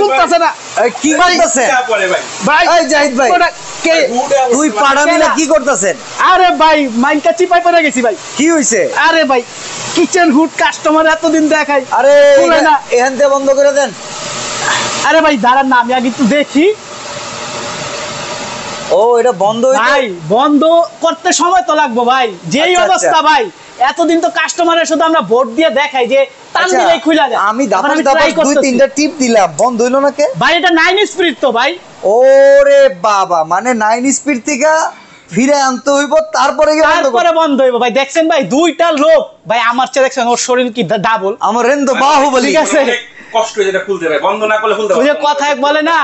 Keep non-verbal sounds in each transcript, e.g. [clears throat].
শুনতেছে না কি করতেছে ভাই এই জাহিদ ভাই তুই পাড়া মিলে কি করতেছেন আরে ভাই মাইনটা চিপাই পড়ে গেছি ভাই কি হইছে আরে ভাই কিচেন হুড কাস্টমার এতদিন দেখাই আরে এখান থেকে বন্ধ করে দেন আরে ভাই দাঁড়ান না আমি আগে একটু দেখি ও এটা বন্ধ ভাই বন্ধ করতে সময় তো লাগবো ভাই যেই অবস্থা ভাই এতদিন তো কাস্টমারের শুধু আমরা ভোট দিয়ে দেখাই যে আচ্ছা, নাইন মানে স্পিড থেকে তারপরে বন্ধ ভাই দেখছেন ভাই দুইটা ভাই আমার ওর শরীর কি আমার রেন্দ ঠিক আছে কথায় বলে না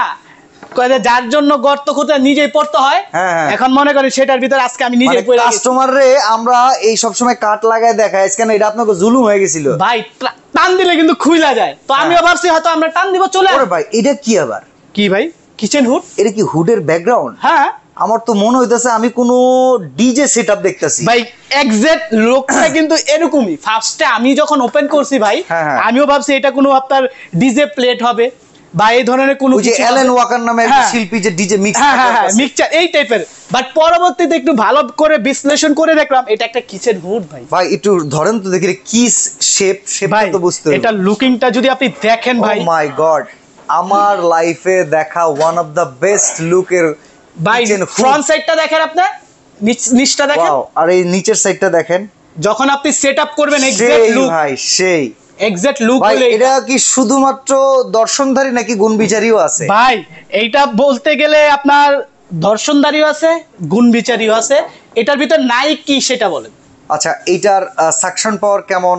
যার জন্য গর্ত খুঁজে নিজেই পড়তে হয় হ্যাঁ, হ্যাঁ। এখন মনে করি সেটার ভিতরে আজকে আমি নিজে কাস্টমার রে আমরা এই সব সময় কাট লাগায় দেখাই কেন এটা আপনাকে জুলুম হয়ে গেছিল ভাই টান দিলে কিন্তু খুইলা যায় তো হ্যাঁ। আমি ভাবছি হয়তো আমরা টান দিব চলে ভাই এটা কি আবার কি ভাই কিচেন হুড এটা কি হুডের ব্যাকগ্রাউন্ড হ্যাঁ আমার তো মনে হইতেছে আমি কোনো ডিজে সেটআপ দেখতেছি ভাই এক্সাক্ট লোকটা [clears throat] কিন্তু এরকমই ফার্স্টে আমি যখন ওপেন করছি ভাই আমিও ভাবছি এটা কোনো আপনার ডিজে প্লেট হবে বা এই ধরনের কোন হ্যাঁ। হ্যাঁ, হ্যাঁ, পরবর্তীতে একটু ভালো করে বিশ্লেষণ করে দেখলাম এটা একটা কিচেন হুড ভাই ভাই একটু ধরেন তো দেখি শেপ তো বুঝতে এটা লুকিংটা যদি আপনি দেখেন oh ভাই মাই গড আমার লাইফে দেখা ওয়ান অফ দা বেস্ট লুকের ভাই ফ্রন্ট সাইডটা দেখেন আপনি নিচটা দেখেন আর এই নিচের সাইডটা দেখেন যখন আপনি সেট আপ করবেন এক্সাক্ট লুক ভাই সেই এক্সাক্ট লুক হলো এটা কি শুধুমাত্র দর্শনধারী নাকি গুণবিচারীও আছে ভাই এইটা বলতে গেলে আপনার দর্শনধারীও আছে গুণবিচারীও আছে এটার ভিতর নাই কি সেটা বলেন আচ্ছা এটার সাকশন পাওয়ার কেমন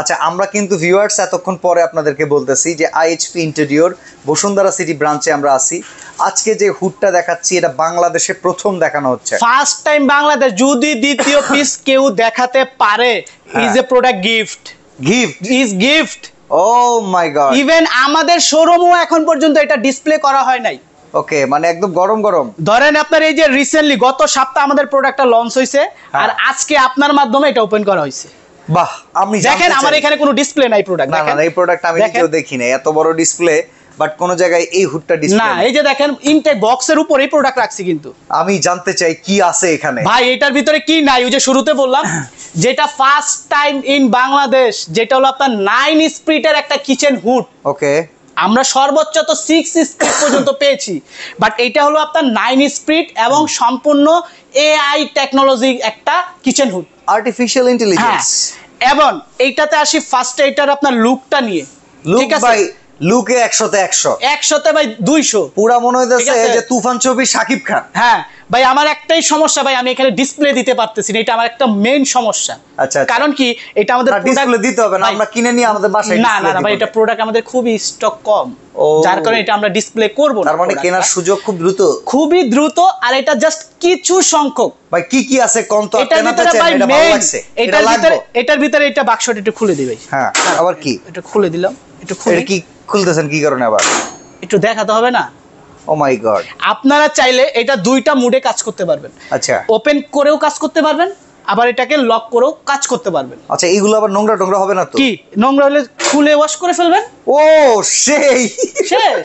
আচ্ছা আমরা কিন্তু ভিউয়ার্স এতক্ষণ পরে আপনাদেরকে বলতেছি যে আইএইচপি ইন্টেরিয়র বসুন্ধরা সিটি ব্রাঞ্চে আমরা আসি আজকে যে হুডটা দেখাচ্ছি এটা বাংলাদেশে প্রথম দেখানো হচ্ছে ফার্স্ট টাইম বাংলাদেশ যদি দ্বিতীয় পিস [laughs] কেউ দেখাতে পারে is a product gift gift is gift oh my God even আমাদের শোরুমও এখন পর্যন্ত এটা ডিসপ্লে করা হয় নাই ওকে মানে একদম গরম গরম ধরেন আপনার এই যে রিসেন্টলি গত সপ্তাহে আমাদের প্রোডাক্টটা লঞ্চ হয়েছে আর আজকে আপনার মাধ্যমে এটা ওপেন করা হয়েছে বাহ আমি দেখেন আমার এখানে কোনো ডিসপ্লে নাই প্রোডাক্ট না এই প্রোডাক্ট আমি নিজেও দেখি না এত বড় ডিসপ্লে বাট কোন জায়গায় এই হুডটা ডিসপ্লে না এই যে দেখেন ইনটেক বক্সের উপরে এই প্রোডাক্ট রাখছি কিন্তু আমি জানতে চাই কি আছে এখানে ভাই এটার ভিতরে কি নাই ওই যে শুরুতে বললাম [coughs] যেটা ফার্স্ট টাইম ইন বাংলাদেশ যেটা হলো আপনার নাইন স্প্রিটের একটা কিচেন হুড ওকে আমরা সর্বোচ্চ তো সিক্স স্পিড পর্যন্ত পেয়েছি বাট এটা হলো আপনার নাইন স্পিড এবং সম্পূর্ণ এআই টেকনোলজি একটা কিচেন হুড আর্টিফিশিয়াল ইন্টেলিজেন্স এবং এইটাতে আসি ফার্স্ট এইটার আপনার লুকটা নিয়ে লুক আছে লুকে একশোতে একশো একশোতে ভাই দুইশো পুরা মনে হইতেছে যে তুফান ছবি সাকিব খান হ্যাঁ ভাই আমার একটাই সমস্যা ভাই আমি এখানে ডিসপ্লে দিতে পারতেছি না এটা আমার একটা মেইন সমস্যা আচ্ছা, আচ্ছা কারণ কি এটা আমাদের ডিসপ্লে দিতে হবে না আমরা কিনে নিয়ে আমাদের বাসায় না না ভাই এটা প্রোডাক্ট আমাদের খুবই স্টক কম যার কারণে এটা আমরা ডিসপ্লে করব না তার মানে কেনার সুযোগ খুব দ্রুত খুবই দ্রুত আর এটা জাস্ট কিছু সংখ্যক ভাই কি কি আছে কোন তো এটা এটার ভিতরে ভাই মেইন এটার ভিতরে এটার ভিতরে এটা বাক্সটা একটু খুলে দিই ভাই হ্যাঁ আবার কি এটা খুলে দিলাম একটু খুলে কি খুলতেছেন কি কারণে আবার একটু দেখাতে হবে না ও oh মাই আপনারা চাইলে এটা দুইটা মুডে কাজ করতে পারবেন আচ্ছা ওপেন করেও কাজ করতে পারবেন আবার এটাকে লক করেও কাজ করতে পারবেন আচ্ছা এইগুলো আবার নোংরা টোংরা হবে না তো কি নোংরা হলে খুলে ওয়াশ করে ফেলবেন ও সেই শেষ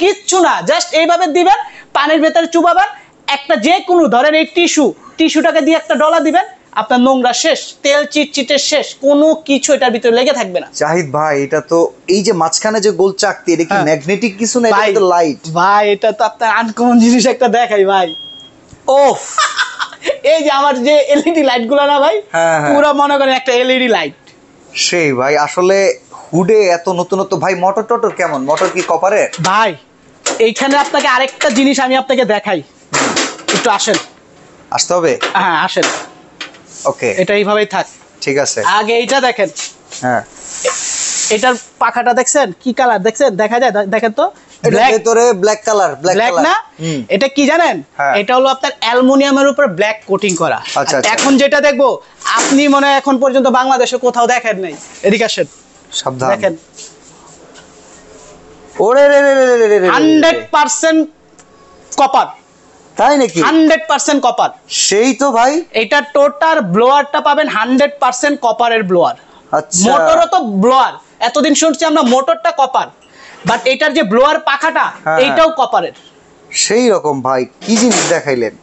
কিচ্ছু না জাস্ট এইভাবে দিবেন পানির ভেতরে চুবাবেন একটা যে কোনো ধরেন এই টিস্যু টিস্যুটাকে দিয়ে একটা ডলা দিবেন আপনার নোংরা শেষ তেল চিটচিটে শেষ কোনো কিছু এটার ভিতরে লেগে থাকবে না জাহিদ ভাই এটা তো এই যে মাঝখানে যে গোল চাকতি এটা কি ম্যাগনেটিক কিছু না এটা তো লাইট ভাই এটা তো আপনার আনকমন জিনিস একটা দেখাই ভাই ওফ [laughs] এই যে আমার যে এলইডি লাইটগুলো e না ভাই হ্যাঁ, হ্যাঁ। পুরো মনে করেন একটা এলইডি লাইট e সেই ভাই আসলে হুডে এত নতুনত্ব ভাই মোটর টটর কেমন মোটর কি কপারে ভাই এইখানে আপনাকে আরেকটা জিনিস আমি আপনাকে দেখাই একটু আসেন আসতে হবে হ্যাঁ আসেন ওকে এটা এইভাবেই থাক ঠিক আছে আগে এইটা দেখেন হ্যাঁ এটার পাখাটা দেখছেন কি কালার দেখছেন দেখা যায় দেখেন তো ভেতরে ব্ল্যাক না এটা কি জানেন এটা হলো আপনার উপর ব্ল্যাক কোটিং করা এখন যেটা দেখবো আপনি মনে হয় এখন পর্যন্ত বাংলাদেশে কোথাও দেখেন নাই এদিকে আসেন সাবধান দেখেন ওরে কপার তাই নাকি হান্ড্রেড পার্সেন্ট কপার সেই তো ভাই এটা টোটাল ব্লোয়ারটা পাবেন হান্ড্রেড পার্সেন্ট কপারের ব্লোয়ার আচ্ছা। মোটরও তো ব্লোয়ার এতদিন শুনছি আমরা মোটরটা কপার বাট এটার যে ব্লোয়ার পাখাটা হ্যাঁ, হ্যাঁ। এইটাও কপারের সেই রকম ভাই কি জিনিস দেখাইলেন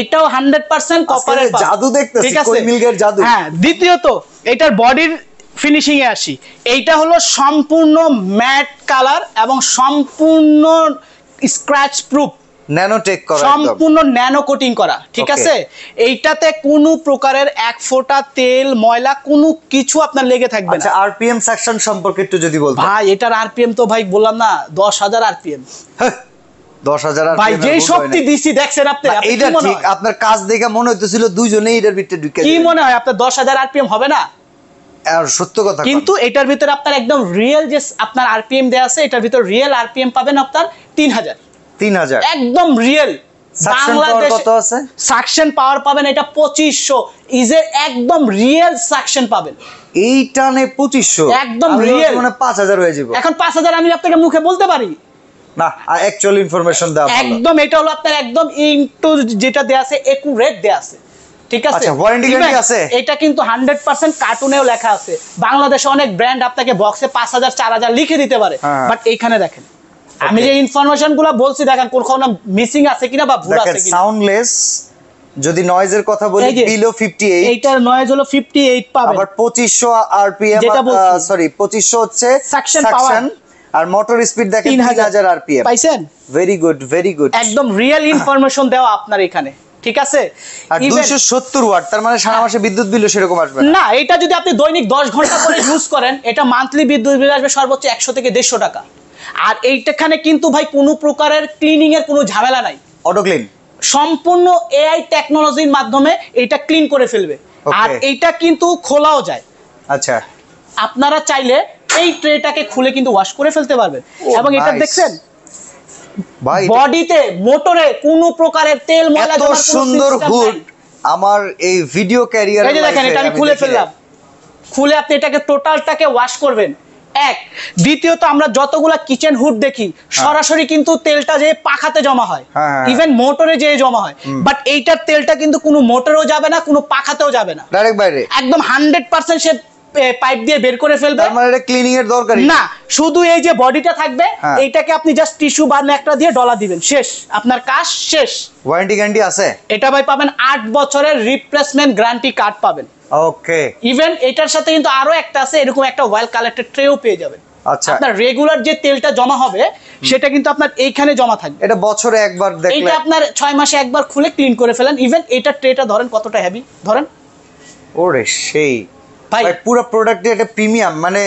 এটাও হান্ড্রেড পার্সেন্ট কপারের জাদু দেখতেছি ঠিক আছে মিলগের জাদু হ্যাঁ দ্বিতীয়ত এটার বডির ফিনিশিং এ আসি এইটা হলো সম্পূর্ণ ম্যাট কালার এবং সম্পূর্ণ স্ক্র্যাচ প্রুফ ন্যানোটেক করা সম্পূর্ণ ন্যানো কোটিং করা ঠিক আছে এইটাতে কোনো প্রকারের এক ফোঁটা তেল ময়লা কোনো কিছু আপনার লেগে থাকবে না আরপিএম আচ্ছা, সেকশন সম্পর্কে একটু যদি বলতে ভাই এটার আরপিএম তো ভাই বললাম না দশ আরপিএম হ্যাঁ, আপনি আপনার কাজ দেখে মনে হইতেছিল দুইজনেই এটার ভিতরে ঢুকে কি মনে হয় আপনার দশ হাজার আরপিএম হবে না সত্য কথা কিন্তু এটার ভিতরে আপনার একদম রিয়েল যে আপনার আরপিএম দেওয়া আছে এটার ভিতরে রিয়েল আরপিএম পাবেন আপনার তিন হাজার তিন একদম রিয়েল সাকশন পাওয়ার পাবেন এটা পঁচিশশো ইজের একদম রিয়েল সাকশন পাবেন এইটা নে একদম রিয়েল মানে পাঁচ হাজার হয়ে এখন হাজার আমি আপনাকে মুখে বলতে পারি না অ্যাকচুয়াল ইনফরমেশন দাও একদম এটা হলো আপনার একদম ইনটু যেটা দেয়া আছে একুরেট দেয়া আছে ঠিক আছে ওয়ারেন্টি আচ্ছা, গ্যারান্টি আছে এটা কিন্তু 100% কার্টুনেও লেখা আছে বাংলাদেশে অনেক ব্র্যান্ড আপনাকে বক্সে 5000 4000 লিখে দিতে পারে বাট হ্যাঁ। এইখানে দেখেন আমি যে ইনফরমেশন গুলো বলছি দেখেন কোন মিসিং আছে কিনা বা ভুল আছে কিনা সাউন্ডলেস যদি নয়েজের কথা বলি বিলো 58 এইটার নয়েজ হলো 58 পাবে আবার 2500 আরপিএম সরি 2500 হচ্ছে সাকশন পাওয়ার আর মোটর স্পিড দেখেন 3000 আরপিএম পাইছেন ভেরি গুড ভেরি গুড একদম রিয়েল ইনফরমেশন দেওয়া আপনার এখানে ঠিক আছে আর 270 ওয়াট তার মানে সারা হ্যাঁ। মাসে বিদ্যুৎ বিল সেরকম আসবে না এটা যদি আপনি দৈনিক 10 ঘন্টা করে ইউজ করেন এটা মান্থলি বিদ্যুৎ বিল আসবে সর্বোচ্চ 100 থেকে 150 টাকা আর এইটাখানে কিন্তু ভাই কোনো প্রকারের ক্লিনিং এর কোনো ঝামেলা নাই অটো ক্লিন সম্পূর্ণ এআই টেকনোলজির মাধ্যমে এটা ক্লিন করে ফেলবে আর এইটা কিন্তু খোলাও যায় আচ্ছা আপনারা চাইলে এই ট্রেটাকে খুলে কিন্তু ওয়াশ করে ফেলতে পারবেন oh, এবং এটা দেখছেন বডিতে মোটরে কোনো প্রকারের তেল ময়লা এত সুন্দর হুড আমার এই ভিডিও ক্যারিয়ার এই দেখেন এটা আমি খুলে ফেললাম খুলে আপনি এটাকে টোটালটাকে ওয়াশ করবেন এক দ্বিতীয়ত আমরা যতগুলা কিচেন হুড দেখি হ্যাঁ। সরাসরি কিন্তু তেলটা যে পাখাতে জমা হয় ইভেন হ্যাঁ, হ্যাঁ, মোটরে যে জমা হয় বাট এইটার তেলটা কিন্তু কোনো মোটরেও যাবে না কোনো পাখাতেও যাবে না একদম হান্ড্রেড পার্সেন্ট সে পাইপ দিয়ে বের করে ফেলবে তার মানে এটা ক্লিনিং এর দরকার না শুধু এই যে বডিটা থাকবে হ্যাঁ। এইটাকে আপনি জাস্ট টিস্যু বা নেকটা দিয়ে ডলা দিবেন শেষ আপনার কাজ শেষ ওয়ারেন্টি গ্যারান্টি আছে এটা ভাই পাবেন 8 বছরের রিপ্লেসমেন্ট গ্যারান্টি কার্ড পাবেন ওকে ইভেন এটার সাথে কিন্তু আরো একটা আছে এরকম একটা ওয়েল কালেক্টেড ট্রেও পেয়ে যাবেন আচ্ছা আপনার রেগুলার যে তেলটা জমা হবে সেটা কিন্তু আপনার এইখানে জমা থাকবে এটা বছরে একবার দেখলে এটা আপনার 6 মাসে একবার খুলে ক্লিন করে ফেলেন ইভেন এটা ট্রেটা ধরেন কতটা হেভি ধরেন ওরে সেই ভাই পুরো প্রোডাক্টে একটা প্রিমিয়াম মানে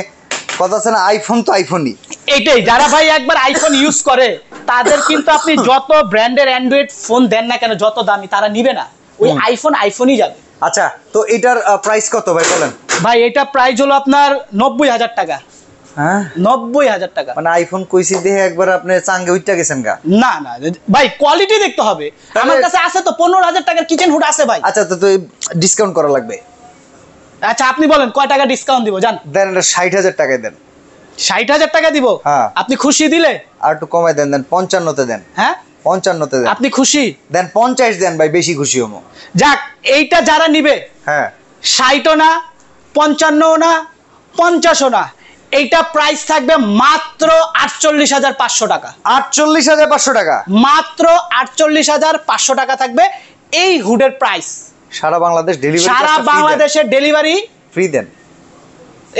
কথা আছে না আইফোন তো আইফোনই এটাই যারা ভাই একবার আইফোন ইউজ করে তাদের কিন্তু আপনি যত ব্র্যান্ডের অ্যান্ড্রয়েড ফোন দেন না কেন যত দামি তারা নিবে না ওই আইফোন আইফোনই যাবে আচ্ছা তো এটার প্রাইস কত ভাই বলেন ভাই এটা প্রাইস হলো আপনার নব্বই হাজার টাকা হ্যাঁ নব্বই হাজার টাকা মানে আইফোন না না ভাই কোয়ালিটি দেখতে হবে কাছে আছে তো পনেরো হাজার কিচেন আছে ভাই আচ্ছা তো ডিসকাউন্ট করা লাগবে আচ্ছা আপনি বলেন কয় টাকা ডিসকাউন্ট দিব জান দেন এটা ষাট হাজার টাকায় দেন ষাট হাজার টাকা দিব হ্যাঁ আপনি খুশি দিলে আর একটু কমাই দেন দেন পঞ্চান্নতে দেন হ্যাঁ পঞ্চান্নতে দেন আপনি খুশি দেন পঞ্চাশ দেন ভাই বেশি খুশি হবো যাক এইটা যারা নিবে হ্যাঁ ষাটও না পঞ্চান্নও না পঞ্চাশও না এইটা প্রাইস থাকবে মাত্র আটচল্লিশ হাজার পাঁচশো টাকা আটচল্লিশ হাজার পাঁচশো টাকা মাত্র আটচল্লিশ হাজার পাঁচশো টাকা থাকবে এই হুডের প্রাইস সারা বাংলাদেশ ডেলিভারি সারা বাংলাদেশে ডেলিভারি ফ্রি দেন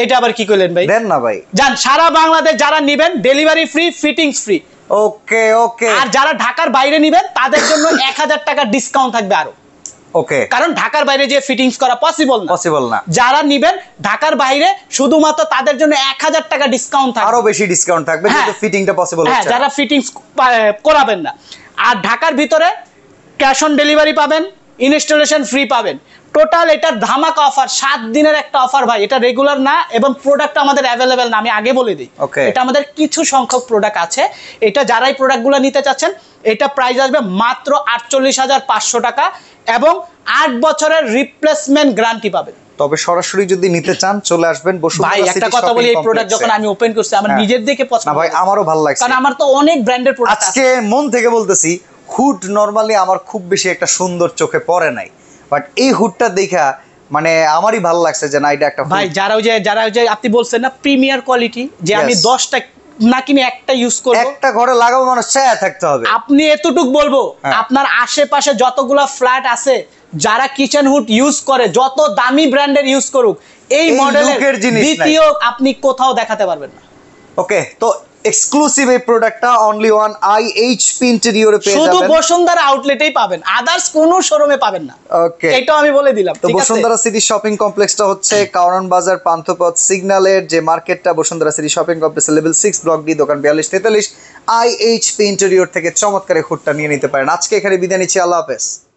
এটা আবার কি করলেন ভাই দেন না ভাই যান সারা বাংলাদেশ যারা নেবেন delivery free fittings free okay okay আর যারা ঢাকার বাইরে নেবেন তাদের জন্য 1000 [laughs] টাকা ডিসকাউন্ট থাকবে আরো ওকে কারণ ঢাকার বাইরে যে ফিটিংস করা পসিবল না পসিবল না যারা নেবেন ঢাকার বাইরে শুধুমাত্র তাদের জন্য 1000 টাকা ডিসকাউন্ট থাকবে আরো বেশি ডিসকাউন্ট থাকবে হ্যাঁ। যেহেতু ফিটিংটা পসিবল হ্যাঁ, হচ্ছে যারা ফিটিংস করাবেন না আর ঢাকার ভিতরে ক্যাশ অন ডেলিভারি পাবেন ইনস্টলেশন ফ্রি পাবেন টোটাল এটা ধামাক অফার সাত দিনের একটা অফার ভাই এটা রেগুলার না এবং প্রোডাক্ট আমাদের অ্যাভেলেবেল না আমি আগে বলে দিই এটা আমাদের কিছু সংখ্যক প্রোডাক্ট আছে এটা যারাই প্রোডাক্টগুলো নিতে চাচ্ছেন এটা প্রাইস আসবে মাত্র আটচল্লিশ হাজার পাঁচশো টাকা এবং আট বছরের রিপ্লেসমেন্ট গ্যারান্টি পাবেন তবে সরাসরি যদি নিতে চান চলে আসবেন বসু ভাই একটা কথা বলি এই প্রোডাক্ট যখন আমি ওপেন করছি আমার হ্যাঁ। নিজের দিকে পছন্দ না ভাই আমারও ভালো লাগছে কারণ আমার তো অনেক ব্র্যান্ডের প্রোডাক্ট আজকে মন থেকে বলতেছি হুড নর্মালি আমার খুব বেশি একটা সুন্দর চোখে পড়ে নাই বাট এই হুডটা দেখা মানে আমারই ভালো লাগছে যে না এটা একটা ভাই যারা যে যারা যে আপনি বলছেন না প্রিমিয়ার কোয়ালিটি যে আমি দশটা না কিনে একটা ইউজ করব একটা ঘরে লাগাবো মানুষ ছায়া থাকতে হবে আপনি এতটুক বলবো হ্যাঁ। আপনার আশেপাশে যতগুলা ফ্ল্যাট আছে যারা কিচেন হুড ইউজ করে যত দামি ব্র্যান্ডের ইউজ করুক এই মডেলের দ্বিতীয় আপনি কোথাও দেখাতে পারবেন না ওকে তো এক্সক্লুসিভ এই প্রোডাক্টটা only one I H P ইন্টেরিয়রে পেয়ে যাবেন শুধু বসুন্ধরা আউটলেটেই পাবেন আদার্স কোনো শোরুমে পাবেন না ওকে এটা আমি বলে দিলাম তো বসুন্ধরা সিটি শপিং কমপ্লেক্সটা হচ্ছে কারণ বাজার পান্থপথ সিগন্যালের যে মার্কেটটা Bashundhara city shopping complex level 6 block D দোকান 42 43 আই এইচ পি ইন্টেরিয়র থেকে চমৎকার এই হুডটা নিয়ে নিতে পারেন আজকে এখানে বিদায় নিচ্ছি আল্লাহ হাফেজ